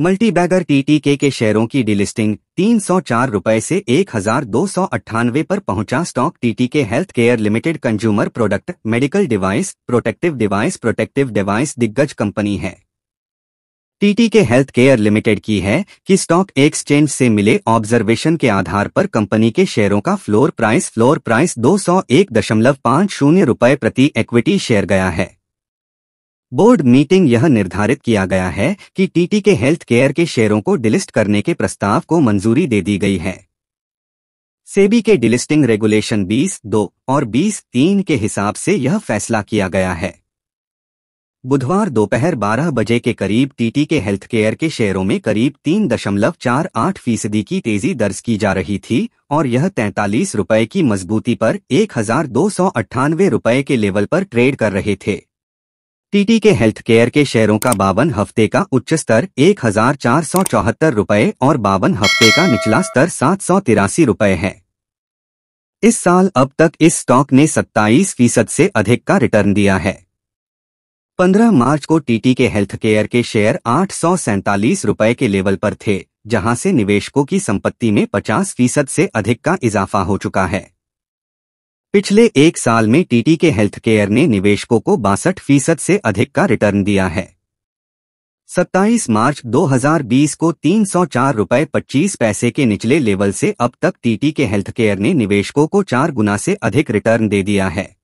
multi bagger TTK के शेयरों की डिलिस्टिंग तीन सौ चार रुपए से एक हजार दो सौ अट्ठानवे पर पहुंचा stock TTK health care limited consumer product medical device protective device protective device दिग्गज कंपनी है टीटीके हेल्थ केयर लिमिटेड की है कि स्टॉक एक्सचेंज से मिले ऑब्जर्वेशन के आधार पर कंपनी के शेयरों का फ्लोर प्राइस फ्लोर प्राइस दो सौ एक दशमलव पाँच शून्य रुपए प्रति इक्विटी शेयर गया है बोर्ड मीटिंग यह निर्धारित किया गया है कि टीटी के हेल्थ केयर के शेयरों को डिलिस्ट करने के प्रस्ताव को मंजूरी दे दी गई है सेबी के डिलिस्टिंग रेगुलेशन 20 दो और 20 तीन के हिसाब से यह फैसला किया गया है बुधवार दोपहर 12 बजे के करीब टीटी के हेल्थ केयर के शेयरों में करीब तीन दशमलव चार आठ फीसदी की तेजी दर्ज की जा रही थी और यह तैतालीस रुपए की मजबूती पर एक हजार दो सौ अट्ठानवे रुपए के लेवल पर ट्रेड कर रहे थे टीटी के हेल्थ केयर के शेयरों का बावन हफ्ते का उच्च स्तर एक हजार चार सौ चौहत्तर रूपए और बावन हफ्ते का निचला स्तर सात सौ तिरासी रूपए है इस साल अब तक इस स्टॉक ने 27 फीसद से अधिक का रिटर्न दिया है 15 मार्च को टीटी के हेल्थ केयर के शेयर आठ सौ रुपए के लेवल पर थे जहां से निवेशकों की संपत्ति में 50 फीसद से अधिक का इजाफा हो चुका है पिछले एक साल में टीटी के हेल्थ केयर ने निवेशकों को बासठ फीसद से अधिक का रिटर्न दिया है 27 मार्च 2020 को तीन सौ चार रुपये पच्चीस पैसे के निचले लेवल से अब तक टीटी के हेल्थ केयर ने निवेशकों को चार गुना से अधिक रिटर्न दे दिया है